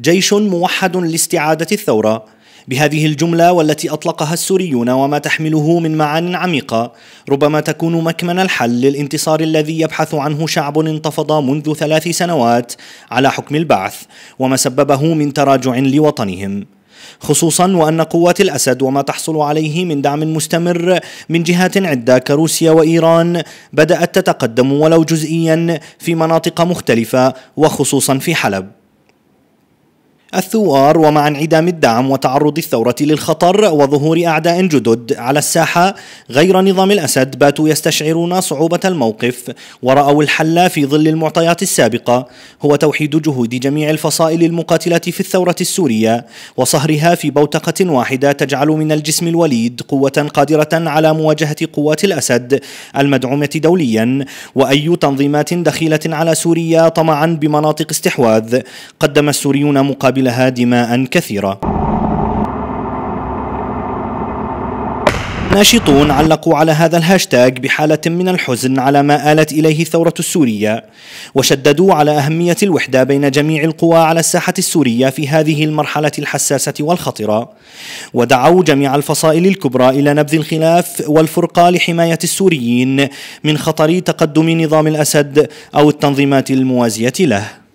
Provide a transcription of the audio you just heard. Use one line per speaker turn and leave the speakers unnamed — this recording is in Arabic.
جيش موحد لاستعادة الثورة بهذه الجملة والتي أطلقها السوريون وما تحمله من معان عميقة ربما تكون مكمن الحل للانتصار الذي يبحث عنه شعب انتفض منذ ثلاث سنوات على حكم البعث وما سببه من تراجع لوطنهم خصوصا وأن قوات الأسد وما تحصل عليه من دعم مستمر من جهات عدة كروسيا وإيران بدأت تتقدم ولو جزئيا في مناطق مختلفة وخصوصا في حلب الثوار ومع انعدام الدعم وتعرض الثورة للخطر وظهور أعداء جدد على الساحة غير نظام الأسد باتوا يستشعرون صعوبة الموقف ورأوا الحل في ظل المعطيات السابقة هو توحيد جهود جميع الفصائل المقاتلة في الثورة السورية وصهرها في بوتقة واحدة تجعل من الجسم الوليد قوة قادرة على مواجهة قوات الأسد المدعومة دوليا وأي تنظيمات دخيلة على سوريا طمعا بمناطق استحواذ قدم السوريون مقابل لها دماء كثيرة ناشطون علقوا على هذا الهاشتاج بحالة من الحزن على ما آلت إليه الثورة السورية وشددوا على أهمية الوحدة بين جميع القوى على الساحة السورية في هذه المرحلة الحساسة والخطرة ودعوا جميع الفصائل الكبرى إلى نبذ الخلاف والفرقة لحماية السوريين من خطر تقدم نظام الأسد أو التنظيمات الموازية له